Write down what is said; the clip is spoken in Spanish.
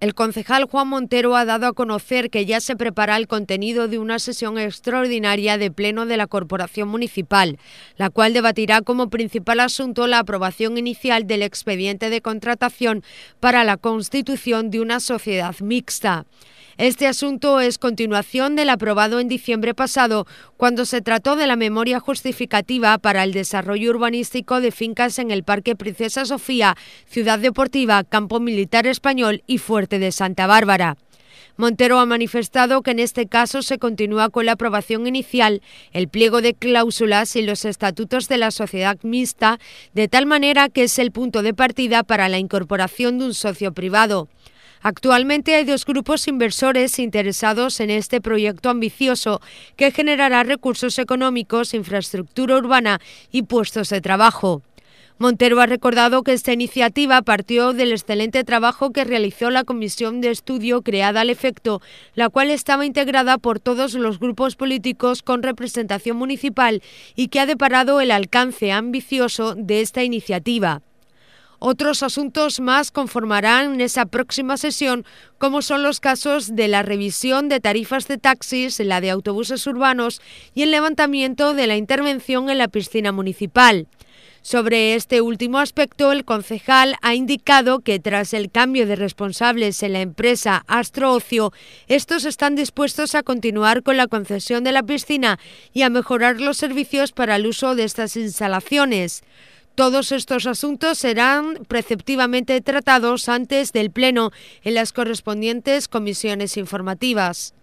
El concejal Juan Montero ha dado a conocer que ya se prepara el contenido de una sesión extraordinaria de pleno de la Corporación Municipal, la cual debatirá como principal asunto la aprobación inicial del expediente de contratación para la constitución de una sociedad mixta. Este asunto es continuación del aprobado en diciembre pasado, cuando se trató de la memoria justificativa para el desarrollo urbanístico de fincas en el Parque Princesa Sofía, Ciudad Deportiva, Campo Militar Español y Fuerte de Santa Bárbara. Montero ha manifestado que en este caso se continúa con la aprobación inicial, el pliego de cláusulas y los estatutos de la sociedad mixta, de tal manera que es el punto de partida para la incorporación de un socio privado. Actualmente hay dos grupos inversores interesados en este proyecto ambicioso que generará recursos económicos, infraestructura urbana y puestos de trabajo. Montero ha recordado que esta iniciativa partió del excelente trabajo que realizó la comisión de estudio creada al efecto, la cual estaba integrada por todos los grupos políticos con representación municipal y que ha deparado el alcance ambicioso de esta iniciativa. Otros asuntos más conformarán esa próxima sesión, como son los casos de la revisión de tarifas de taxis, la de autobuses urbanos y el levantamiento de la intervención en la piscina municipal. Sobre este último aspecto, el concejal ha indicado que tras el cambio de responsables en la empresa Astro Ocio, estos están dispuestos a continuar con la concesión de la piscina y a mejorar los servicios para el uso de estas instalaciones. Todos estos asuntos serán preceptivamente tratados antes del Pleno en las correspondientes comisiones informativas.